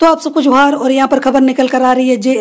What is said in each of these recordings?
तो आप सबको जोहार और यहाँ पर खबर निकल कर आ रही है जे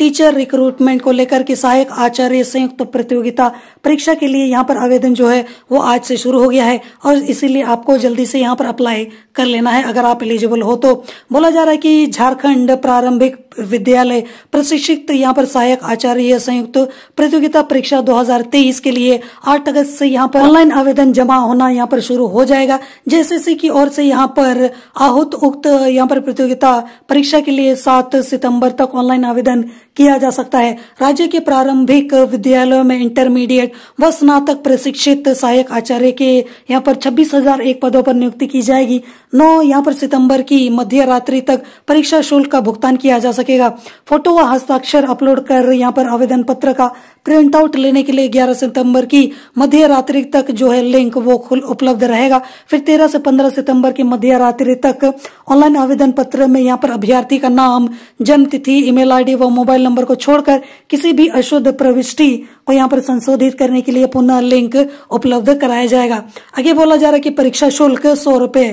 टीचर रिक्रूटमेंट को लेकर के सहायक आचार्य संयुक्त तो प्रतियोगिता परीक्षा के लिए यहाँ पर आवेदन जो है वो आज से शुरू हो गया है और इसीलिए आपको जल्दी से यहाँ पर अप्लाई कर लेना है अगर आप एलिजिबल हो तो बोला जा रहा है कि झारखंड प्रारंभिक विद्यालय प्रशिक्षित यहाँ पर सहायक आचार्य संयुक्त तो प्रतियोगिता परीक्षा 2023 के लिए 8 अगस्त से यहाँ पर ऑनलाइन आवेदन जमा होना यहाँ पर शुरू हो जाएगा जैसे की ओर से यहाँ पर आहूत उक्त यहाँ पर प्रतियोगिता परीक्षा के लिए 7 सितंबर तक ऑनलाइन आवेदन किया जा सकता है राज्य के प्रारंभिक विद्यालयों में इंटरमीडिएट व स्नातक प्रशिक्षित सहायक आचार्य के यहाँ पर छब्बीस हजार एक पदों पर नियुक्ति की जाएगी नौ यहाँ पर सितंबर की मध्य रात्रि तक परीक्षा शुल्क का भुगतान किया जा सकेगा फोटो व हस्ताक्षर अपलोड कर यहाँ पर आवेदन पत्र का प्रिंट आउट लेने के लिए 11 सितंबर की मध्य रात्रि तक जो है लिंक वो खुल उपलब्ध रहेगा फिर 13 से 15 सितंबर की मध्य रात्रि तक ऑनलाइन आवेदन पत्र में यहाँ पर अभ्यर्थी का नाम जन्म तिथि ईमेल आईडी व मोबाइल नंबर को छोड़कर किसी भी अशुद्ध प्रविष्टि को यहाँ पर संशोधित करने के लिए पुनः लिंक उपलब्ध कराया जाएगा आगे बोला जा रहा है की परीक्षा शुल्क सौ रूपए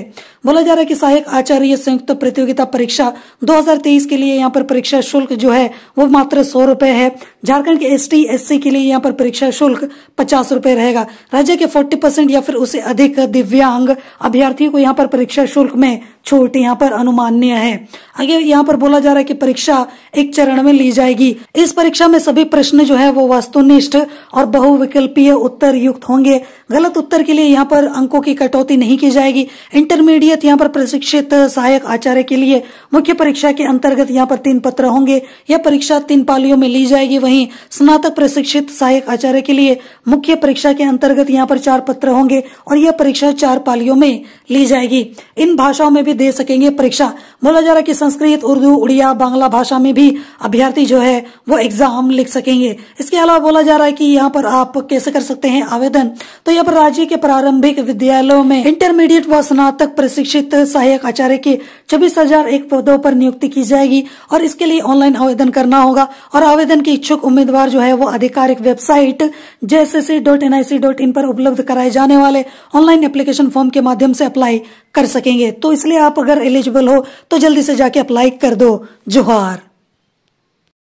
बोला जा रहा है की सहायक आचार्य संयुक्त प्रतियोगिता परीक्षा दो के लिए यहाँ पर परीक्षा शुल्क जो है वो मात्र सौ है झारखण्ड के एस टी एससी के लिए यहाँ पर परीक्षा शुल्क पचास रुपए रहेगा राज्य के फोर्टी परसेंट या फिर उससे अधिक दिव्यांग अभ्यर्थियों को यहाँ पर परीक्षा शुल्क में छोट यहाँ पर अनुमान्य है आगे यहाँ पर बोला जा रहा है कि परीक्षा एक चरण में ली जाएगी इस परीक्षा में सभी प्रश्न जो है वो वस्तुनिष्ठ और बहुविकल्पीय उत्तर युक्त होंगे गलत उत्तर के लिए यहाँ पर अंकों की कटौती नहीं की जाएगी इंटरमीडिएट यहाँ पर प्रशिक्षित सहायक आचार्य के लिए मुख्य परीक्षा के अंतर्गत यहाँ पर तीन पत्र होंगे यह परीक्षा तीन पालियों में ली जाएगी वही स्नातक प्रशिक्षित सहायक आचार्य के लिए मुख्य परीक्षा के अंतर्गत यहाँ पर चार पत्र होंगे और यह परीक्षा चार पालियों में ली जाएगी इन भाषाओं में भी दे सकेंगे परीक्षा बोला जा रहा की संस्कृत उर्दू उड़िया बांग्ला भाषा में भी अभ्यर्थी जो है वो एग्जाम लिख सकेंगे इसके अलावा बोला जा रहा है कि यहाँ पर आप कैसे कर सकते हैं आवेदन तो यहाँ पर राज्य के प्रारंभिक विद्यालयों में इंटरमीडिएट व स्नातक प्रशिक्षित सहायक आचार्य के छब्बीस हजार एक पदों पर नियुक्ति की जाएगी और इसके लिए ऑनलाइन आवेदन करना होगा और आवेदन के इच्छुक उम्मीदवार जो है वो आधिकारिक website J dot N I C dot in पर उपलब्ध कराए जाने वाले ऑनलाइन एप्लीकेशन फॉर्म के माध्यम से अप्लाई कर सकेंगे तो इसलिए आप अगर एलिजिबल हो तो जल्दी से जाके अप्लाई कर दो जोहार